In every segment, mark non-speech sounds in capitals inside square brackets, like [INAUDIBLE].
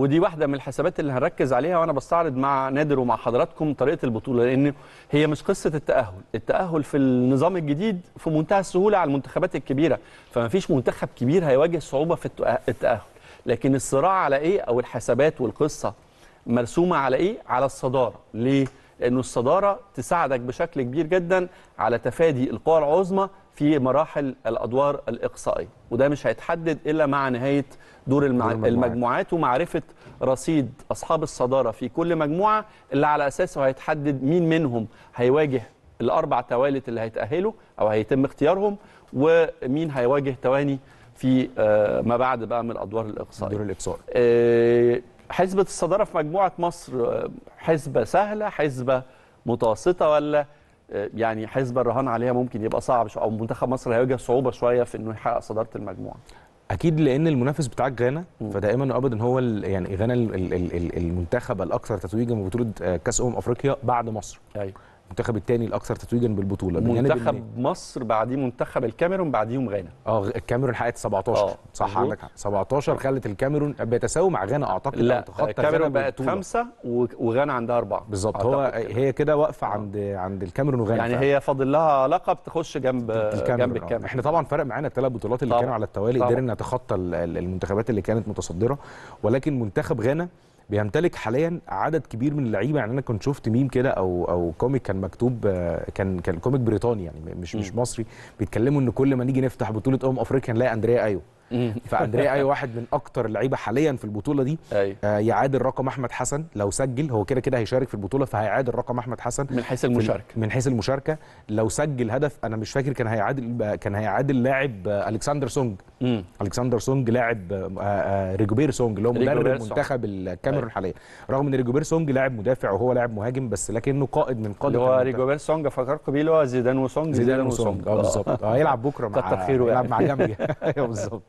ودي واحده من الحسابات اللي هنركز عليها وانا بستعرض مع نادر ومع حضراتكم طريقه البطوله لان هي مش قصه التاهل التاهل في النظام الجديد في منتهى السهوله على المنتخبات الكبيره فما فيش منتخب كبير هيواجه صعوبه في التاهل لكن الصراع على ايه او الحسابات والقصه مرسومه على ايه على الصداره ليه لانه الصداره تساعدك بشكل كبير جدا على تفادي القوى العظمى في مراحل الادوار الاقصائيه وده مش هيتحدد الا مع نهايه دور, المجموعات ومعرفه رصيد اصحاب الصداره في كل مجموعه اللي على اساسه هيتحدد مين منهم هيواجه الاربع توالت اللي هيتاهلوا او هيتم اختيارهم ومين هيواجه تواني في آه، ما بعد بقى من الادوار الاقصائيه دور الاقصائي آه، حسبه الصداره في مجموعه مصر آه، حسبه سهله حسبه متوسطه ولا يعني حزب الرهان عليها ممكن يبقى صعب او منتخب مصر هيواجه صعوبه شويه في انه يحقق صداره المجموعه اكيد لان المنافس بتاعك غانا فدائما وابدا هو يعني غانا المنتخب الاكثر تتويجا ببطوله آه، كاس امم افريقيا بعد مصر ايوه المنتخب الثاني الاكثر تتويجا بالبطوله منتخب مصر بعديه منتخب الكاميرون بعديهم غانا اه الكاميرون حققت 17 أوه. صح عندك 17 خلت الكاميرون بيتساوي مع غانا اعتقد لا الكاميرون بقت خمسه وغانا عندها اربعه بالظبط هو كده. هي كده واقفه آه. عند عند الكاميرون وغانا يعني فهم. هي فاضل لها لقب تخش جنب الكاميرون. جنب آه، الكاميرون احنا طبعا فرق معانا الثلاث بطولات اللي طبعا. كانوا على التوالي قدرنا نتخطى المنتخبات اللي كانت متصدره ولكن منتخب غانا بيمتلك حاليا عدد كبير من اللعيبه يعني انا كنت شفت ميم كده او او كوميك كان مكتوب آه، كان كان كوميك بريطاني يعني مش مش مصري بيتكلموا ان كل ما نيجي نفتح بطوله امم افريقيا نلاقي اندريا ايو [LAUGHS] فاندريا ايو واحد من اكتر اللعيبه حاليا في البطوله دي أيوه. آه، يعادل رقم احمد حسن لو سجل هو كده كده هيشارك في البطوله فهيعادل رقم احمد حسن من حيث المشاركه من حيث المشاركه لو سجل هدف انا مش فاكر كان هيعادل كان هيعادل لاعب آه، الكسندر سونج مم. الكسندر سونج لاعب آه، آه، ريجوبير سونج اللي هو مدرب منتخب الكاميرون أيوة. حاليا رغم ان ريجوبير سونج لاعب مدافع وهو لاعب مهاجم بس لكنه قائد من قاده اللي هو ريجوبير سونج فكركم بيه اللي هو زيدان وسونج زيدان وسونج اه بالظبط آه، هيلعب بكره مع يلعب يعني. مع جامبيا [LAUGHS] أيوه، بالظبط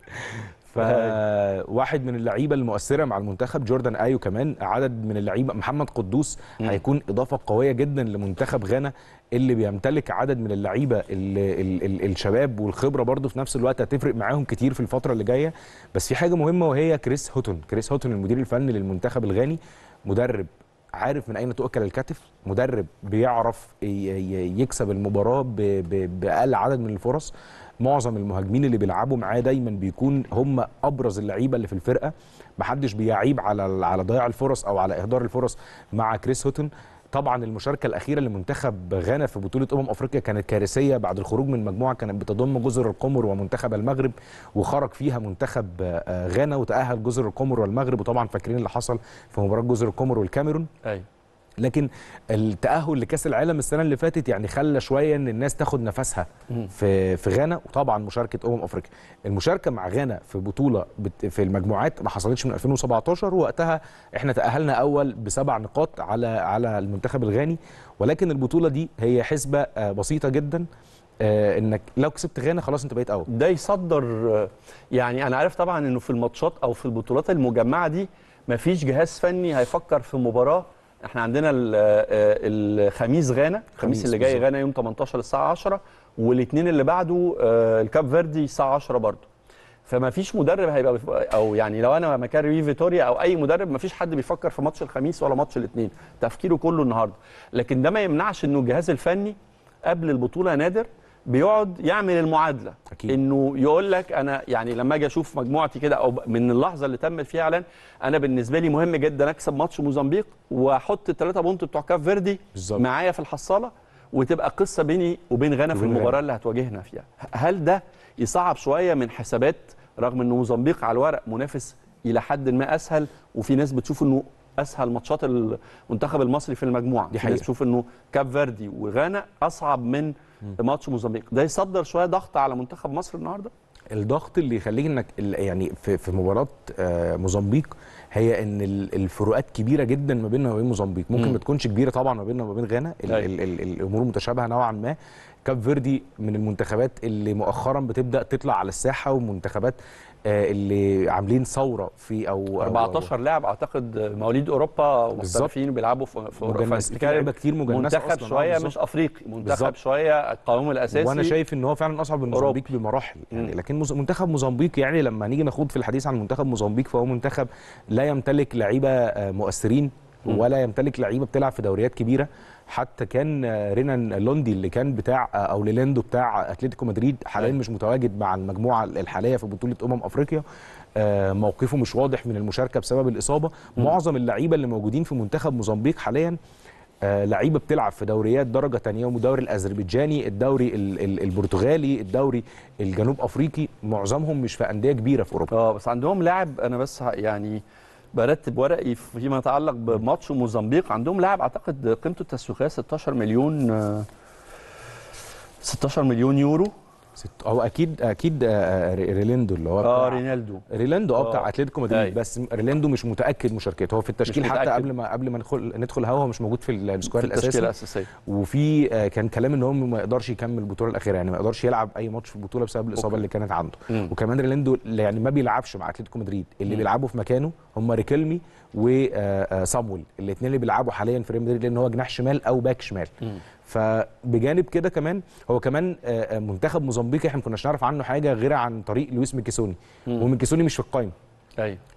فواحد من اللعيبه المؤثره مع المنتخب جوردان ايو كمان عدد من اللعيبه محمد قدوس م. هيكون اضافه قويه جدا لمنتخب غانا اللي بيمتلك عدد من اللعيبه الشباب والخبره برضه في نفس الوقت هتفرق معاهم كتير في الفتره اللي جايه بس في حاجه مهمه وهي كريس هوتون كريس هوتون المدير الفني للمنتخب الغاني مدرب عارف من اين تؤكل الكتف مدرب بيعرف يكسب المباراه باقل عدد من الفرص معظم المهاجمين اللي بيلعبوا معاه دايما بيكون هم ابرز اللعيبه اللي في الفرقه محدش بيعيب على على ضياع الفرص او على اهدار الفرص مع كريس هوتن طبعا المشاركه الاخيره لمنتخب غانا في بطوله امم افريقيا كانت كارثيه بعد الخروج من المجموعه كانت بتضم جزر القمر ومنتخب المغرب وخرج فيها منتخب آه، غانا وتاهل جزر القمر والمغرب وطبعا فاكرين اللي حصل في مباراه جزر القمر والكاميرون ايوه لكن التاهل لكاس العالم السنه اللي فاتت يعني خلى شويه ان الناس تاخد نفسها في في غانا وطبعا مشاركه امم افريقيا المشاركه مع غانا في بطوله في المجموعات ما حصلتش من 2017 وقتها احنا تاهلنا اول بسبع نقاط على على المنتخب الغاني ولكن البطوله دي هي حسبه آه، بسيطه جدا آه، انك لو كسبت غانا خلاص انت بقيت اول ده يصدر آه، يعني انا عارف طبعا انه في الماتشات او في البطولات المجمعه دي مفيش جهاز فني هيفكر في مباراه احنا عندنا آه، الخميس غانا الخميس اللي جاي غانا يوم 18 الساعه 10 والاثنين اللي بعده آه، الكاب فيردي الساعه 10 برضه فما فيش مدرب هيبقى او يعني لو انا مكان ريو فيتوريا او اي مدرب ما فيش حد بيفكر في ماتش الخميس ولا ماتش الاثنين تفكيره كله النهارده لكن ده ما يمنعش انه الجهاز الفني قبل البطوله نادر بيقعد يعمل المعادله أكيد. انه يقول لك انا يعني لما اجي اشوف مجموعتي كده او من اللحظه اللي تم فيها اعلان انا بالنسبه لي مهم جدا اكسب ماتش موزمبيق واحط الثلاثه بونت بتوع كاف فيردي معايا في الحصاله وتبقى قصه بيني وبين غانا في المباراه اللي هتواجهنا فيها هل ده يصعب شويه من حسابات رغم ان موزمبيق على الورق منافس الى حد ما اسهل وفي ناس بتشوف انه اسهل ماتشات المنتخب المصري في المجموعه دي حقيقة. في ناس بتشوف انه كاب فيردي وغانا اصعب من ماتش موزمبيق ده يصدر شويه ضغط على منتخب مصر النهارده الضغط اللي يخليك انك يعني في في مباراه آه، موزمبيق هي ان الفروقات كبيره جدا ما بيننا وما بين موزمبيق ممكن ما تكونش كبيره طبعا ما بيننا وما بين غانا أيوة. الامور متشابهه نوعا ما كاب فيردي من المنتخبات اللي مؤخرا بتبدا تطلع على الساحه ومنتخبات آه، اللي عاملين ثوره في او 14 لاعب اعتقد مواليد اوروبا مختلفين بيلعبوا في في مجنس لعيبه كتير مجنسه منتخب آه، شويه مش افريقي منتخب شويه القوام الاساسي وانا شايف ان هو فعلا اصعب من موزمبيق بمراحل يعني لكن منتخب موزمبيق يعني لما نيجي نخوض في الحديث عن منتخب موزمبيق فهو منتخب لا يمتلك لعيبه آه، مؤثرين ولا يمتلك لعيبه بتلعب في دوريات كبيره حتى كان رينان لوندي اللي كان بتاع او ليلاندو بتاع اتلتيكو مدريد حاليا أيوة. مش متواجد مع المجموعه الحاليه في بطوله امم افريقيا آه، موقفه مش واضح من المشاركه بسبب الاصابه معظم اللعيبه اللي موجودين في منتخب موزمبيق حاليا آه، لعيبه بتلعب في دوريات درجه ثانيه ومدوري الاذربيجاني الدوري البرتغالي الدوري الجنوب افريقي معظمهم مش في انديه كبيره في اوروبا اه بس عندهم لاعب انا بس يعني برتب ورقي فيما يتعلق بماتش موزمبيق عندهم لاعب اعتقد قيمته التسويقيه 16 مليون 16 آه، مليون يورو ست... هو اكيد اكيد آه، آه، ريلاندو اللي هو اه رينالدو ريلاندو اه بتاع اتلتيكو مدريد أيوة. بس ريلاندو مش متاكد مشاركته هو في التشكيل حتى قبل ما قبل ما ندخل ندخل هو مش موجود في السكواد الاساسي التشكيله الاساسيه وفي كان كلام ان هو ما يقدرش يكمل البطوله الاخيره يعني ما يقدرش يلعب اي ماتش في البطوله بسبب الاصابه أوكي. اللي كانت عنده م. وكمان ريلاندو يعني ما بيلعبش مع اتلتيكو مدريد اللي م. بيلعبه في مكانه هم ريكيلمي وصامويل آه، آه، الاثنين اللي بيلعبوا حاليا في ريال مدريد لان هو جناح شمال او باك شمال م. فبجانب كده كمان هو كمان آه، منتخب موزمبيقي احنا ما كناش نعرف عنه حاجه غير عن طريق لويس ميكيسوني وميكيسوني مش في القائمه ايوه